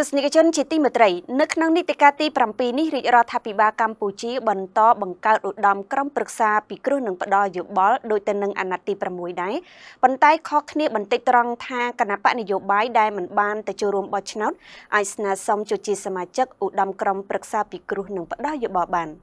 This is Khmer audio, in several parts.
ស្សនិកជនជាទីមេត្រីនៅក្នុងនីតិកាលទី7នេះរាជរដ្ឋាភិបាលកម្ពុជាបន្តបង្កើតឧត្តមក្រុមប្រឹក្សាពិគ្រោះនិងផ្ដល់យោបល់ដូចទៅនឹងអាណត្តិទី6ដែរប៉ុន្តែខុសគ្នាបន្តិចត្រង់ថាគណៈបកនយោបាយដែលមិនបានទៅចូលរួមបោះឆ្នោតអាចស្នើសុំជាសមាជិកឧត្តមក្រុមប្រឹក្សាពិគ្រោះនិងផ្ដល់យោបល់បាន។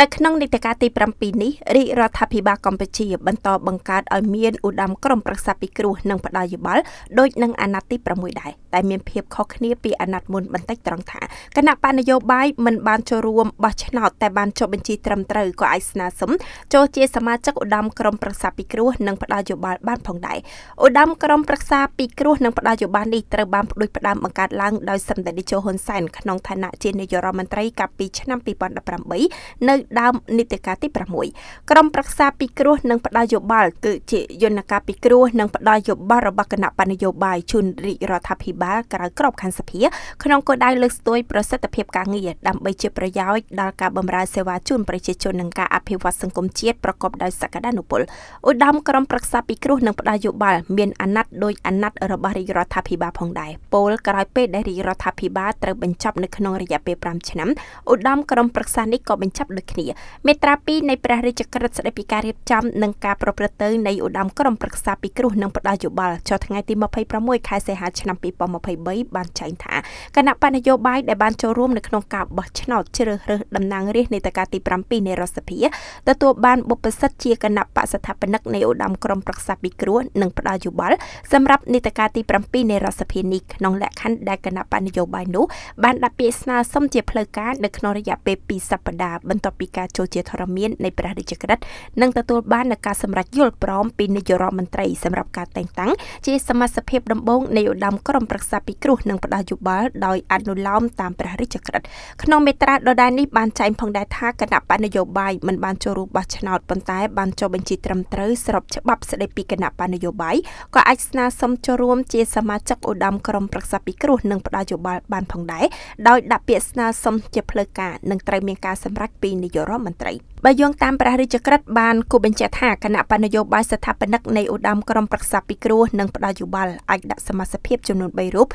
នៅក្នុងនីតិកាលទី7នេះរាជរដ្ឋាភិបាលកម្ពុជាបន្តបង្កើតឲ្យមានឧត្តមក្រុមប្រឹក្សាពិគ្រោះនិងផ្ដល់យោបល់ដូចនឹងអាណត្តិទី6ដែរតែមានភាពខុសគ្នាពីអាណត្តិមុនបន្តិចត្រង់ថាគណៈបកនយោបាយមិនបានចូលរួមបោះឆ្នោតតែបានចុះបញ្ជីត្រឹមត្រូវក៏អាចស្នើសុំចូលជាសមាជិកឧត្តមក្រុមប្រឹក្សាពិគ្រោះនិងផ្ដល់យោបល់បានផងដែរឧត្តមក្រុមប្រឹក្សាពិគ្រោះនិងផ្ដល់យោបល់នេះត្រូវបានផ្ដួចផ្ដើមបង្កើតឡើងដោយសម្ដេចតេជោហ៊ុនសែនក្នុងឋានៈជានាយករដ្ឋមន្ត្រីកាលពីឆ្នាំ2018នៅដើមនីតិកាលទី6ក្រុមប្រឹក្សាពិគ្រោះនិងផ្ដល់យោបល់គឺជាយន្តការពិគ្រោះនិងផ្ដល់យោបល់របស់គណៈបណ្ឌនយោបាយជូនរាជរដ្ឋាភិបាលក្រៅក្របខ័ណ្ឌសភា ក្នុងគោលដៅលើកស្ទួយប្រសិទ្ធភាពការងារដើម្បីជាប្រយោជន៍ដល់ការបម្រើសេវាជូនប្រជាជននិងការអភិវឌ្ឍសង្គមជាតិប្រកបដោយសក្តានុពលឧត្តមក្រុមប្រឹក្សាពិគ្រោះនិងផ្ដល់យោបល់មានអាណត្តិដោយអាណត្តិរបស់រាជរដ្ឋាភិបាលផងដែរពលក្រោយពេលដែលរាជរដ្ឋាភិបាលត្រូវបញ្ចប់នៅក្នុងរយៈពេល5ឆ្នាំឧត្តមក្រុមប្រឹក្សានេះក៏បញ្ចប់ប់ដូចគ្នាមេត្រា2នៃព្រះរាជក្រឹត្យស្តីពីការរៀបចំនិងការប្រព្រឹត្តទៅនៃឧត្តមក្រុមប្រឹក្សាពិគ្រោះនិងផ្ដល់យោបល់ចុះថ្ងៃទី26ខែសីហាឆ្នាំ2023បានចែងថាគណៈបញ្ញយោបាយដែលបានចូលរួមនៅក្នុងការបោះឆ្នោតជ្រើសរើសតំណាង រាស្ត្រនៃតកាទី7នៃរដ្ឋសភាទទួលបានបុព្វសិទ្ធិជាគណៈបកស្ថាបនិកនៃឧត្តមក្រុមប្រឹក្សាពិគ្រោះនិងផ្ដល់យោបល់សម្រាប់នីតិកាលទី7នៃរដ្ឋសភានេះក្នុងលក្ខខណ្ឌដែលគណៈបញ្ញយោបាយនោះបានដាក់ពាក្យស្នើសុំជាផ្លូវការនៅក្នុងរយៈពេល2សប្តាហ៍បន្ទាប់ពីការចូលជាធរមាននៃព្រះរាជក្រឹត្យនិងទទួលបាននូវការសម្រេចយល់ព្រមពីនាយករដ្ឋមន្ត្រីសម្រាប់ការតែងតាំងជាសមាជិកដំបូងនៃឧត្តមក្រុមប្រឹក្សាពិគ្រោះនិងផ្ដល់យោបល់ដោយអនុលោមតាមព្រះរាជក្រឹត្យក្នុងមេត្រាដដែលនេះបានចែងផងដែរថាគណៈបកនយោបាយមិនបានចូលរួមបោះឆ្នោតប៉ុន្តែ បានចុះបញ្ជីត្រឹមត្រូវស្របច្បាប់ស្ដីពីគណៈបកនយោបាយក៏អាចស្នើសុំចូលរួម ជា សមាជិកឧត្តមក្រុមប្រឹក្សាពិគ្រោះនិងផ្ដល់យោបល់បានផងដែរដោយដាក់ពាក្យស្នើសុំជាផ្លូវការនិងត្រូវមានការសម្រេចពីនាយករដ្ឋមន្ត្រី។បើយោងតាមព្រះរាជក្រឹត្យបានគូបញ្ជាក់ថាគណៈបញ្ញយោបាយស្ថាបនិកនៃឧត្តមក្រុមប្រឹក្សាពិគ្រោះនិងផ្ដល់យោបល់អាចដាក់សមាជិកចំនួន3រូប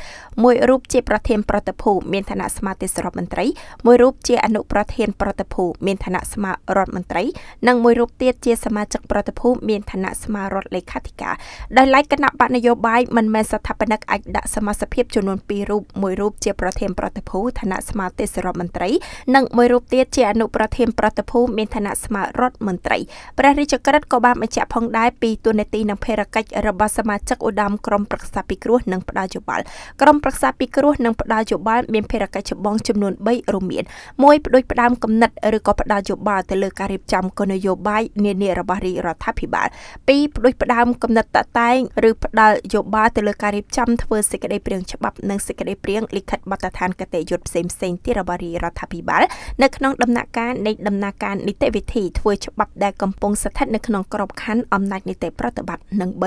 មួយរូបជាប្រធានប្រតិភូមានឋានៈស្មើទេសរដ្ឋមន្ត្រីមួយរូបជាអនុប្រធានប្រតិភូមានឋានៈស្មើរដ្ឋមន្ត្រីនិងមួយរូបទៀតជាសមាជិកប្រតិភូមានឋានៈស្មើរដ្ឋលេខាធិការដោយឡែកគណៈបញ្ញយោបាយមិនមែនស្ថាបនិកអាចដាក់សមាជិកចំនួន2រូបមួយរូបជាប្រធានប្រតិភូឋានៈស្មើទេសរដ្ឋមន្ត្រីនិងមួយរូបទៀតជាអនុប្រធានប្រតិភូមានឋានៈស្មើរដ្ឋមន្ត្រីព្រះរាជក្រឹត្យក៏បានបញ្ជាក់ផងដែរពីទូនាទីនិងភារកិច្ចរបស់សមាជិកឧត្តមក្រុមប្រឹក្សាពិគ្រោះនិងផ្ដល់យោបល់ក្រុមប្រឹក្សាពិគ្រោះនិងផ្ដល់យោបល់មានភារកិច្ចចម្បង ចំនួន3រួមមាន1ផ្ដួចផ្ដើមគំនិតឬក៏ផ្ដល់យោបល់ទៅលើការរៀបចំគោលនយោបាយនានារបស់រាជរដ្ឋាភិបាល2ផ្ដួចផ្ដើមគំនិតតតែងឬផ្ដល់យោបល់ទៅលើការរៀបចំធ្វើសេចក្តីព្រាងច្បាប់និងសេចក្តីព្រាងលិខិតបទដ្ឋានគតិយុត្តផ្សេងៗទៀតរបស់រាជរដ្ឋាភិបាលនៅក្នុងដំណាក់កាលនៃដំណើរការនីតិតិវិធីធ្វើច្បាប់ដែលកំពុងស្ថិតនៅក្នុងក្របខ័ណ្ឌអំណាចនីតិប្រតិបត្តិនិង3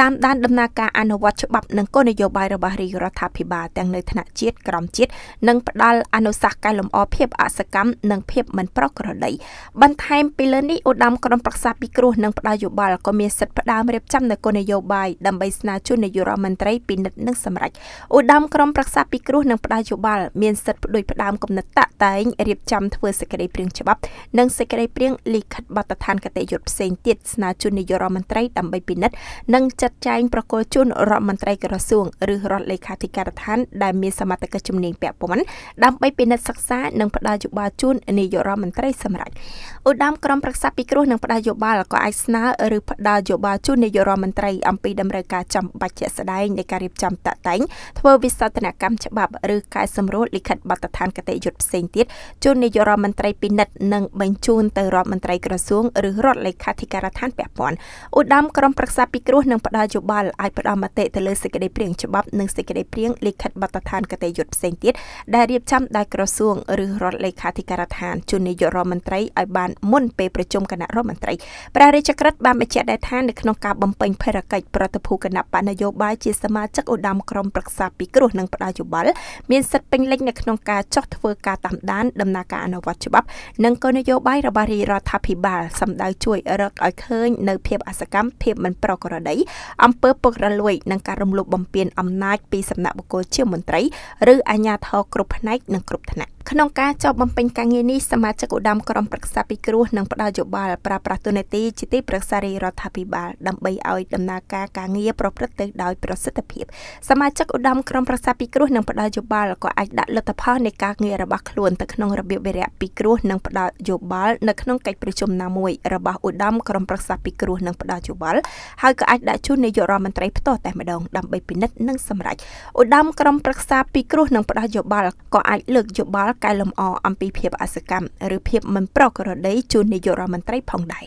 តាមដានដំណើរការអនុវត្តច្បាប់និងគោលនយោបាយរបស់រាជរដ្ឋាភិបាលទាំងនៅថ្នាក់ជាតិក្រមជាតិនិងផ្ដល់អនុសាសន៍កែលម្អភាពអសកម្មនិងភាពមិនប្រក្រតីបន្ថែមពីលើនេះឧត្តមក្រុមប្រឹក្សាពិគ្រោះនិងផ្ដល់យោបល់ក៏មានសិទ្ធិផ្ដើមរៀបចំនៅគោលនយោបាយដើម្បីស្នើជូននាយករដ្ឋមន្ត្រីពិនិត្យនិងសម្រេចឧត្តមក្រុមប្រឹក្សាពិគ្រោះនិងផ្ដល់យោបល់មានសិទ្ធិផ្ដួយផ្ដើមគំនិតតាក់តែងរៀបចំធ្វើសេចក្តីព្រៀងច្បាប់និងសេចក្តីក្តីព្រៀងលិខិតបទដ្ឋានគតិយុត្តផ្សេងទៀតស្នើជូននាយករដ្ឋមន្ត្រីដើម្បីពិនិត្យនិងចាត់ចែងប្រគល់ជូនរដ្ឋមន្ត្រីក្រសួងឬរដ្ឋលេខាធិការដ្ឋានដែលមានសមត្ថកិច្ចជំនាញពាក់ព័ន្ធដើម្បីពិនិត្យសិក្សានិងផ្តល់យោបល់ជូននាយករដ្ឋមន្ត្រីសម្រាប់ឧត្តមក្រុមប្រឹក្សាពិគ្រោះនិងផ្តល់យោបល់ក៏អាចស្នើឬផ្តល់យោបល់ជូននាយករដ្ឋមន្ត្រីអំពីដំណើរការចាំបាច់ជាក់ស្តែងនៃការរៀបចំតាក់តែងធ្វើវិសោធនកម្មច្បាប់ឬកែសម្រួលលិខិតបទដ្ឋានគតិយុត្តផ្សេងទៀតជូននាយករដ្ឋមន្ត្រីពិនិត្យនិងបញ្ជូនទៅរដ្ឋមន្ត្រីក្រសួងឬរដ្ឋលេខាធិការដ្ឋានពាក់ព័ន្ធឧត្តមក្រុមប្រឹក្សាពិគ្រោះនឹងផ្ដល់យោបល់អាចផ្ដល់មតិទៅលើសេចក្តីព្រាងច្បាប់និងសេចក្តីព្រាងលិខិតបទដ្ឋានកតេយុត្តផ្សេងទៀតដែលរៀបចំដោយក្រសួងឬរដ្ឋលេខាធិការដ្ឋានជូននាយករដ្ឋមន្ត្រីឲ្យបានមុនពេលប្រជុំគណៈរដ្ឋមន្ត្រីព្រះរាជក្រឹត្យបានបញ្ជាក់ដែរថានៅក្នុងការបំពេញភារកិច្ចប្រតិភូគណៈបកនយោបាយជាសមាជិកឧត្តមក្រុមប្រឹក្សាពិគ្រោះនិងផ្ដល់យោបល់មានសិទ្ធិពេញលេញនៅក្នុងការចោះធ្វើការតាមដានដំណើរការអនុវត្តច្បាប់និងគោលនយោបាយរបស់រាជរដ្ឋាភិបាលសម្ដៅជួយ រកឲ្យឃើញនៅភាពអសកម្មភាពមិនប្រក្រតីអំពើពុករលួយនិងការរំលោភបំពានអំណាចពីសំណាក់បុគ្គលជាមន្ត្រីឬអាជ្ញាធរគ្រប់ផ្នែកនិងគ្រប់ថ្នាក់ក្នុងការចប់បំពេញការងារនេះសមាជិកឧត្តមក្រុមប្រឹក្សាពិគ្រោះនិងផ្ដល់យោបល់ប្រើប្រាស់ទូនាទីជាទីប្រឹក្សារាជរដ្ឋាភិបាលដើម្បីឲ្យដំណើរការការងារប្រព្រឹត្តទៅដោយប្រសិទ្ធភាពសមាជិកឧត្តមក្រុមប្រឹក្សាពិគ្រោះនិងផ្ដល់យោបល់ក៏អាចដាក់លទ្ធផលនៃការងាររបស់ខ្លួនទៅក្នុងរបៀបវិរៈពិគ្រោះនិងផ្ដល់យោបល់នៅក្នុងកិច្ចប្រជុំណាមួយរបស់ឧត្តមក្រុមប្រឹក្សាពិគ្រោះនិងផ្ដល់យោបល់ហើយក៏អាចដាក់ជូននាយករដ្ឋមន្ត្រីផ្ទាល់តែម្ដងដើម្បីពិនិត្យនិងសម្រេចឧត្តមក្រុមប្រឹក្សាពិគ្រោះនិងផ្ដល់យោបល់ក៏អាចលើកយោបល់កែលម្អអំពីភាពអសកម្មឬភាពមិនប្រក្រតីជូននាយករដ្ឋមន្ត្រីផងដែរ